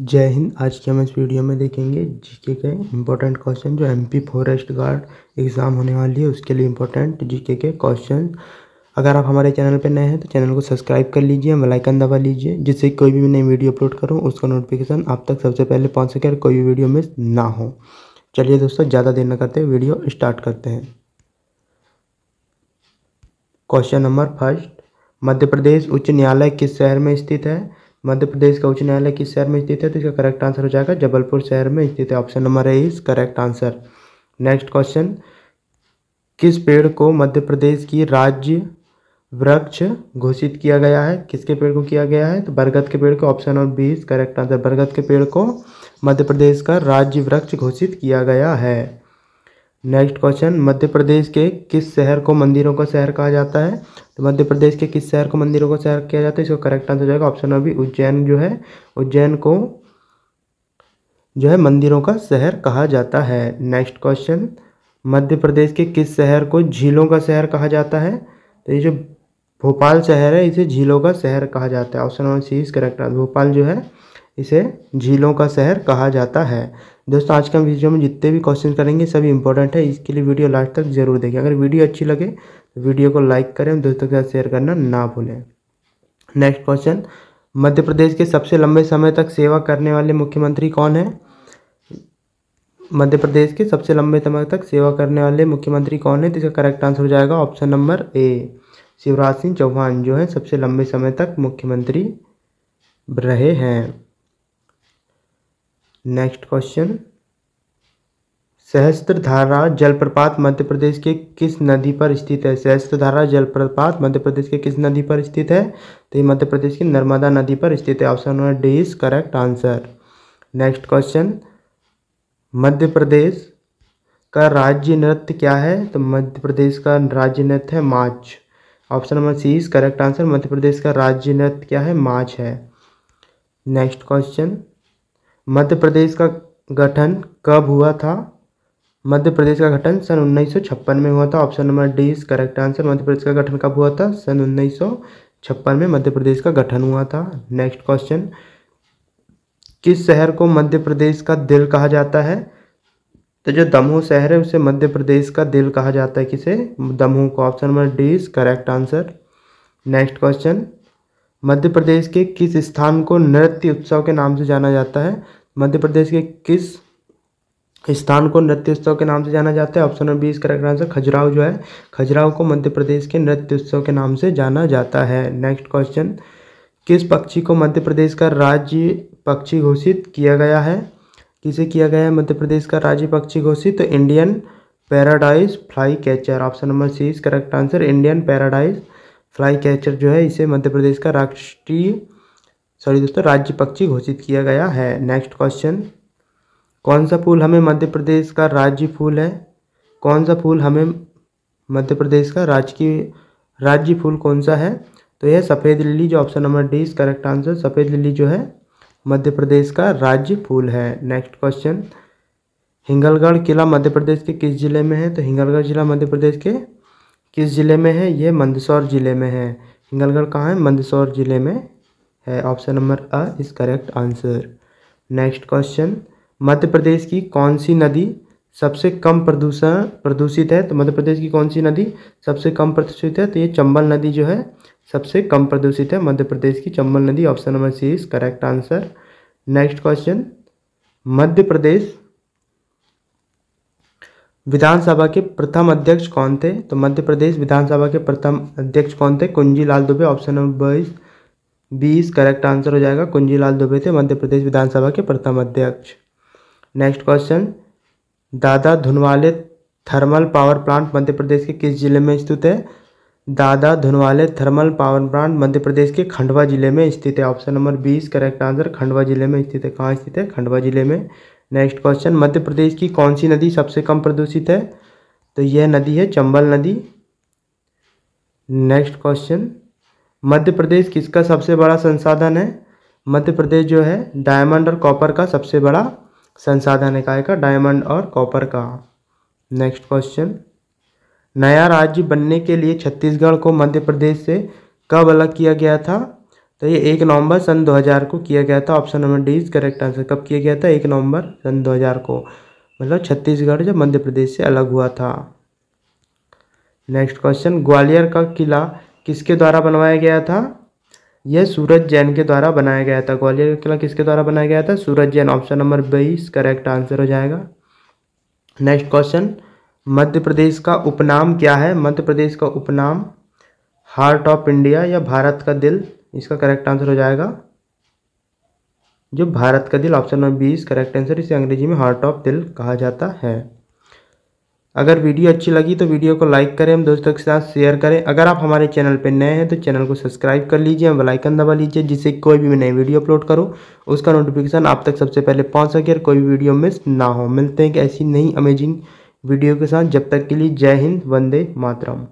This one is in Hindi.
जय हिंद आज के हम इस वीडियो में देखेंगे जीके के इम्पोर्टेंट क्वेश्चन जो एमपी फॉरेस्ट गार्ड एग्ज़ाम होने वाली है उसके लिए इम्पोर्टेंट जीके के क्वेश्चन अगर आप हमारे चैनल पर नए हैं तो चैनल को सब्सक्राइब कर लीजिए बेल दबा लीजिए जिससे कोई भी मैं नई वीडियो अपलोड करूँ उसका नोटिफिकेशन आप तक सबसे पहले पहुँच सके और कोई भी वीडियो मिस ना हो चलिए दोस्तों ज़्यादा देर न करते वीडियो स्टार्ट करते हैं question number first Madhya Pradesh उच्च न्यायालय किस शहर में स्थित है मध्य प्रदेश का उच्च न्यायालय किस शहर में स्थित है तो इसका करेक्ट आंसर हो जाएगा जबलपुर शहर में स्थित है option number A is correct answer next question किस पेड़ को मध्य प्रदेश की राज्य वृक्ष घोषित किया गया है किसके पेड़ को किया गया है तो बरगद के पेड़ को option number B correct answer बरगद के पेड़ को मध्य प्रदेश का राज्य वृक्ष घोषित किया गया है नेक्स्ट क्वेश्चन मध्य प्रदेश के किस शहर को मंदिरों का शहर कहा जाता है तो मध्य प्रदेश के किस शहर को मंदिरों का शहर किया जाता है इसका करेक्ट आंसर हो जाएगा ऑप्शन बी उज्जैन जो है उज्जैन को जो है मंदिरों का शहर कहा जाता है नेक्स्ट क्वेश्चन मध्य प्रदेश के किस शहर को झीलों का शहर कहा जाता है तो ये जो भोपाल शहर है इसे झीलों का शहर कहा जाता है option number C is correct answer Bhopal जो है इसे झीलों का शहर कहा जाता है दोस्तों आज के हम वीडियो में जितने भी क्वेश्चन करेंगे सभी इंपॉर्टेंट है इसके लिए वीडियो लास्ट तक जरूर देखें अगर वीडियो अच्छी लगे तो वीडियो को लाइक करें दोस्तों के साथ शेयर करना ना भूलें नेक्स्ट क्वेश्चन मध्य प्रदेश के सबसे लंबे समय तक सेवा करने वाले मुख्यमंत्री कौन है मध्य प्रदेश के सबसे लंबे समय तक सेवा करने वाले मुख्यमंत्री कौन है तो इसका करेक्ट आंसर हो जाएगा option number A Shivraj Singh Chouhan जो है सबसे लंबे समय तक मुख्यमंत्री रहे हैं नेक्स्ट क्वेश्चन सहस्त्रधारा जलप्रपात मध्य प्रदेश के किस नदी पर स्थित है सहस्त्रधारा जलप्रपात मध्य प्रदेश के किस नदी पर स्थित है तो ये मध्य प्रदेश की नर्मदा नदी पर स्थित है option number D is correct answer next question Madhya Pradesh का राज्य नृत्य क्या है तो मध्य प्रदेश का राज्य नृत्य है Maach option number C is correct answer Madhya Pradesh का राज्य नृत्य क्या है माछ है नेक्स्ट क्वेश्चन मध्य प्रदेश का गठन कब हुआ था मध्य प्रदेश का गठन सन उन्नीस में हुआ था option number D is correct answer Madhya Pradesh का गठन कब हुआ था सन उन्नीस में मध्य प्रदेश का गठन हुआ था नेक्स्ट क्वेश्चन किस शहर को मध्य प्रदेश का दिल कहा जाता है तो जो दमोह शहर है उसे मध्य प्रदेश का दिल कहा जाता है किसे दमोह को option number D is correct answer next question Madhya Pradesh के किस स्थान को नृत्य उत्सव के नाम से जाना जाता है मध्य प्रदेश के किस स्थान को नृत्य उत्सव के नाम से जाना जाता है option number B is correct answer Khajuraho जो है खजुराव को मध्य प्रदेश के नृत्य उत्सव के नाम से जाना जाता है नेक्स्ट क्वेश्चन किस पक्षी को मध्य प्रदेश का राज्य पक्षी घोषित किया गया है किसे किया गया है मध्य प्रदेश का राज्य पक्षी घोषित तो Indian paradise flycatcher option number C is correct answer Indian paradise flycatcher जो है इसे मध्य प्रदेश का राष्ट्रीय सॉरी दोस्तों राज्य पक्षी घोषित किया गया है नेक्स्ट क्वेश्चन कौन सा फूल हमें मध्य प्रदेश का राज्य फूल है कौन सा फूल हमें मध्य प्रदेश का राजकीय राज्य फूल कौन सा है तो यह सफ़ेद लिली जो option number D is correct answer सफ़ेद लिली जो है मध्य प्रदेश का राज्य फूल है नेक्स्ट क्वेश्चन हिंगलगढ़ किला मध्य प्रदेश के किस जिले में है तो हिंगलगढ़ जिला मध्य प्रदेश के किस ज़िले में है यह मंदसौर ज़िले में है हिंगलगढ़ कहाँ है मंदसौर ज़िले में है option number A is correct answer next question Madhya Pradesh की कौन सी नदी सबसे कम प्रदूषण प्रदूषित है तो मध्य प्रदेश की कौन सी नदी सबसे कम प्रदूषित है तो ये चंबल नदी जो है सबसे कम प्रदूषित है मध्य प्रदेश की चंबल नदी option number C is correct answer next question Madhya Pradesh विधानसभा के प्रथम अध्यक्ष कौन थे तो मध्य प्रदेश विधानसभा के प्रथम अध्यक्ष कौन थे कुंजी लाल दुबे ऑप्शन नंबर बाईस बीस करेक्ट आंसर हो जाएगा कुंजी लाल दुबे थे मध्य प्रदेश विधानसभा के प्रथम अध्यक्ष next question Dada Dhuniwale thermal power plant Madhya Pradesh के किस जिले में स्थित है Dada Dhuniwale thermal power plant Madhya Pradesh के खंडवा जिले में स्थित है option number B is correct answer Khandwa जिले में स्थित है कहाँ स्थित है खंडवा जिले में नेक्स्ट क्वेश्चन मध्य प्रदेश की कौन सी नदी सबसे कम प्रदूषित है तो यह नदी है चंबल नदी नेक्स्ट क्वेश्चन मध्य प्रदेश किसका सबसे बड़ा संसाधन है मध्य प्रदेश जो है डायमंड और कॉपर का सबसे बड़ा संसाधन है काय का डायमंड और कॉपर का नेक्स्ट क्वेश्चन नया राज्य बनने के लिए छत्तीसगढ़ को मध्य प्रदेश से कब अलग किया गया था तो ये एक नवंबर सन 2000 को किया गया था option number D is correct answer कब किया गया था एक नवंबर सन 2000 को मतलब छत्तीसगढ़ जब मध्य प्रदेश से अलग हुआ था नेक्स्ट क्वेश्चन ग्वालियर का किला किसके द्वारा बनवाया गया था यह सूरज जैन के द्वारा बनाया गया था ग्वालियर का किला किसके द्वारा बनाया गया था Suraj Jain option number B is correct answer हो जाएगा नेक्स्ट क्वेश्चन मध्य प्रदेश का उपनाम क्या है मध्य प्रदेश का उपनाम हार्ट ऑफ इंडिया या भारत का दिल इसका करेक्ट आंसर हो जाएगा जो भारत का दिल option number B is correct answer इसे अंग्रेजी में हार्ट ऑफ दिल कहा जाता है अगर वीडियो अच्छी लगी तो वीडियो को लाइक करें हम दोस्तों के साथ शेयर करें अगर आप हमारे चैनल पर नए हैं तो चैनल को सब्सक्राइब कर लीजिए हम बेलाइकन दबा लीजिए जिससे कोई भी मैं नई वीडियो अपलोड करूँ उसका नोटिफिकेशन आप तक सबसे पहले पहुँच सके और कोई भी वीडियो मिस ना हो मिलते हैं कि ऐसी नई अमेजिंग वीडियो के साथ जब तक के लिए जय हिंद वंदे मातरम